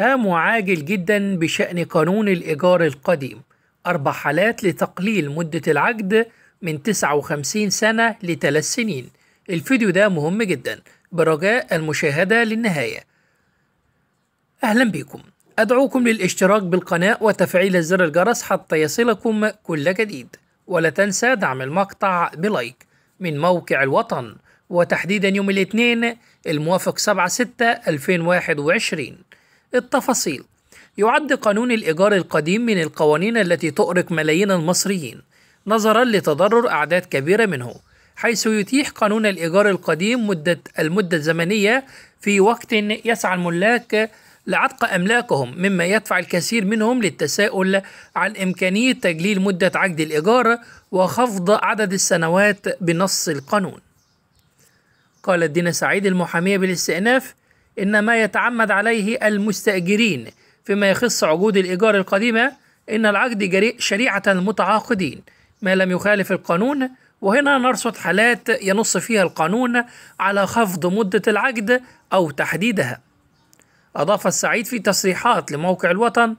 هام وعاجل جدا بشأن قانون الإيجار القديم أربع حالات لتقليل مدة العقد من 59 سنة لثلاث سنين الفيديو ده مهم جدا برجاء المشاهدة للنهاية أهلا بكم أدعوكم للاشتراك بالقناة وتفعيل زر الجرس حتى يصلكم كل جديد ولا تنسى دعم المقطع بلايك من موقع الوطن وتحديدا يوم الاثنين الموافق 7 6 2021 التفاصيل يعد قانون الإيجار القديم من القوانين التي تؤرق ملايين المصريين نظرا لتضرر أعداد كبيرة منه حيث يتيح قانون الإيجار القديم مدة المدة الزمنية في وقت يسعى الملاك لعتق أملاكهم مما يدفع الكثير منهم للتساؤل عن إمكانية تجليل مدة عقد الإيجار وخفض عدد السنوات بنص القانون قالت دينا سعيد المحامية بالاستئناف إنما يتعمد عليه المستأجرين فيما يخص عقود الإيجار القديمة إن العقد جريء شريعة المتعاقدين ما لم يخالف القانون وهنا نرصد حالات ينص فيها القانون على خفض مدة العقد أو تحديدها أضاف السعيد في تصريحات لموقع الوطن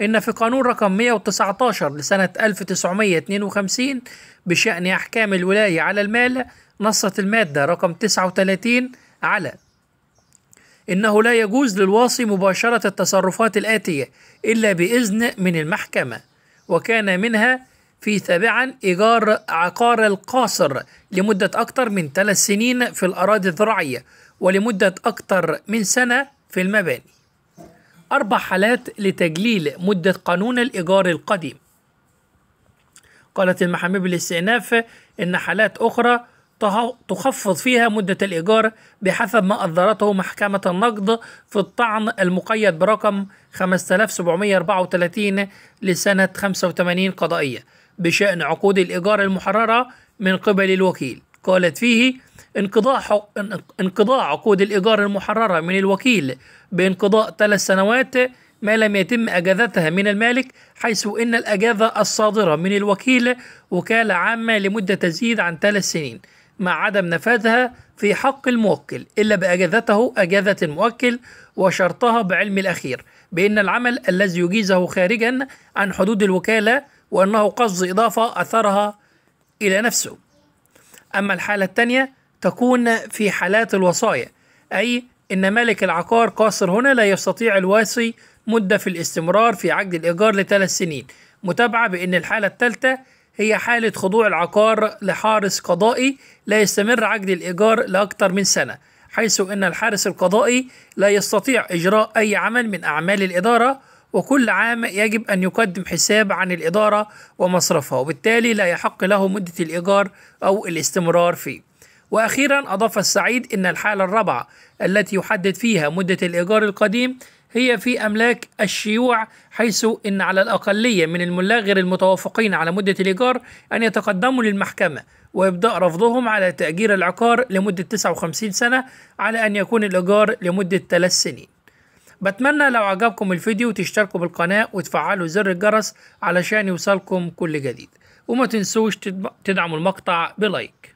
إن في قانون رقم 119 لسنة 1952 بشأن أحكام الولاية على المال نصت المادة رقم 39 على إنه لا يجوز للواصي مباشرة التصرفات الآتية إلا بإذن من المحكمة وكان منها في تابعا إيجار عقار القاصر لمدة أكثر من ثلاث سنين في الأراضي الزراعية ولمدة أكثر من سنة في المباني أربع حالات لتجليل مدة قانون الإيجار القديم قالت المحامي بالاستئناف إن حالات أخرى تخفض فيها مدة الإيجار بحسب ما أصدرته محكمة النقد في الطعن المقيد برقم 5734 لسنة 85 قضائية بشأن عقود الإيجار المحررة من قبل الوكيل قالت فيه انقضاء انقضاء عقود الإيجار المحررة من الوكيل بانقضاء ثلاث سنوات ما لم يتم أجازتها من المالك حيث إن الأجازة الصادرة من الوكيل وكالة عامة لمدة تزيد عن ثلاث سنين مع عدم نفاذها في حق الموكل إلا بأجازته أجازة الموكل وشرطها بعلم الأخير بأن العمل الذي يجيزه خارجا عن حدود الوكالة وأنه قصد إضافة أثرها إلى نفسه أما الحالة الثانية تكون في حالات الوصايا أي أن مالك العقار قاصر هنا لا يستطيع الواصي مدة في الاستمرار في عقد الإيجار لثلاث سنين متابعة بأن الحالة الثالثة هي حالة خضوع العقار لحارس قضائي لا يستمر عقد الإيجار لأكثر من سنة حيث أن الحارس القضائي لا يستطيع إجراء أي عمل من أعمال الإدارة وكل عام يجب أن يقدم حساب عن الإدارة ومصرفها وبالتالي لا يحق له مدة الإيجار أو الاستمرار فيه وأخيرا أضاف السعيد أن الحالة الرابعة التي يحدد فيها مدة الإيجار القديم هي في أملاك الشيوع حيث أن على الأقلية من الملاك غير المتوافقين على مدة الإيجار أن يتقدموا للمحكمة ويبدأ رفضهم على تأجير العقار لمدة 59 سنة على أن يكون الإيجار لمدة 3 سنين بتمنى لو عجبكم الفيديو تشتركوا بالقناة وتفعلوا زر الجرس علشان يوصلكم كل جديد وما تنسوش تدعموا المقطع بلايك